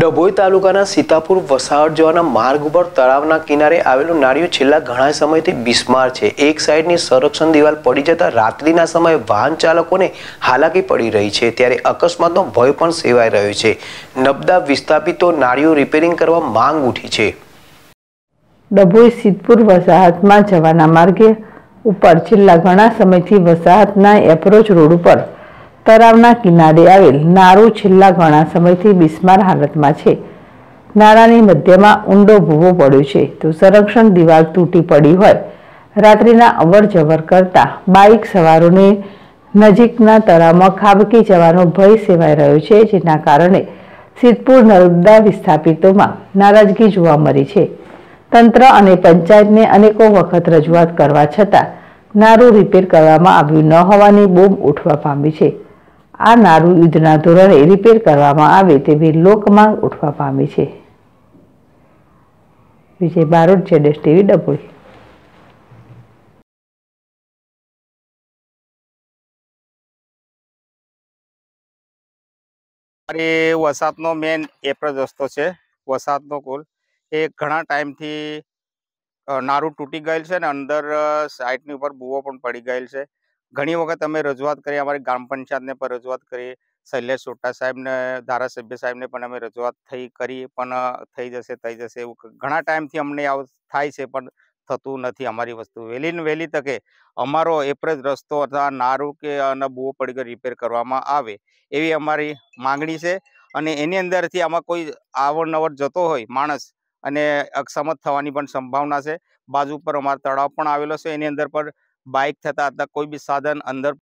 ડભોઈ તાલુકાના સીતાપુર વસાવટ જવાના માર્ગ ઉપર તળાવના કિનારે આવેલું નાળિયું છેલ્લા ઘણા સમયથી બિસ્માર છે એક સાઈડની સંરક્ષણ દિવાલ પડી જતા રાત્રિના સમયે વાહન ચાલકોને હાલાકી પડી રહી છે ત્યારે અકસ્માતનો ભય પણ સેવાઈ રહ્યો છે નબદા વિસ્થાપિતો નાળિયું રિપેરિંગ કરવા માંગ ઉઠી છે ડભોઈ સિદ્ધપુર વસાહતમાં જવાના માર્ગે ઉપર છેલ્લા ઘણા સમયથી વસાહતના એપ્રોચ રોડ ઉપર તળાવના કિનારે આવેલ નારું છેલ્લા ઘણા સમયથી બિસ્માર હાલતમાં છે નારાની મધ્યમાં ઊંડો ભૂવો પડ્યો છે તો સંરક્ષણ દિવાલ તૂટી પડી હોય રાત્રિના અવર જવર કરતા બાઇક સવારોને નજીકના તળાવમાં ખાબકી જવાનો ભય સેવાઈ રહ્યો છે જેના કારણે સિદ્ધપુર નર્મદા વિસ્થાપિતોમાં નારાજગી જોવા મળી છે તંત્ર અને પંચાયતને અનેકો વખત રજૂઆત કરવા છતાં નારું રિપેર કરવામાં આવ્યું ન હોવાની બૂમ ઉઠવા પામી છે આ નારુ યુદ્ધના ધોરણે રિપેર કરવામાં આવે તેવી લોકમાંગ ઉઠવા પામી છે વિજય બારોટ છે ડેસ ટીવી ડભોઈ મારે વસાતનો મેન એપ્રજ રસ્તો છે વરસાદનો કુલ એ ઘણા ટાઈમથી નારું તૂટી ગયેલ છે ને અંદર સાઈડની ઉપર બુવો પણ પડી ગયેલ છે ઘણી વખત અમે રજૂઆત કરી અમારી ગ્રામ પંચાયતને પણ રજૂઆત કરી શૈલેષ સોટા સાહેબને ધારાસભ્ય સાહેબને પણ અમે રજૂઆત થઈ કરી પણ થઈ જશે થઈ જશે એવું ઘણા ટાઈમથી અમને આવું થાય છે પણ થતું નથી અમારી વસ્તુ વહેલી ને વહેલી તકે અમારો એપ્રેજ રસ્તો અથવા નારું કે અને બુઓ પડી રિપેર કરવામાં આવે એવી અમારી માંગણી છે અને એની અંદરથી આમાં કોઈ આવડનવડ જતો હોય માણસ અને અક્ષમત થવાની પણ સંભાવના છે બાજુ પર અમારો તળાવ પણ આવેલો છે એની અંદર પણ બાઇક થતાં અથવા કોઈ બી સાધન અંદર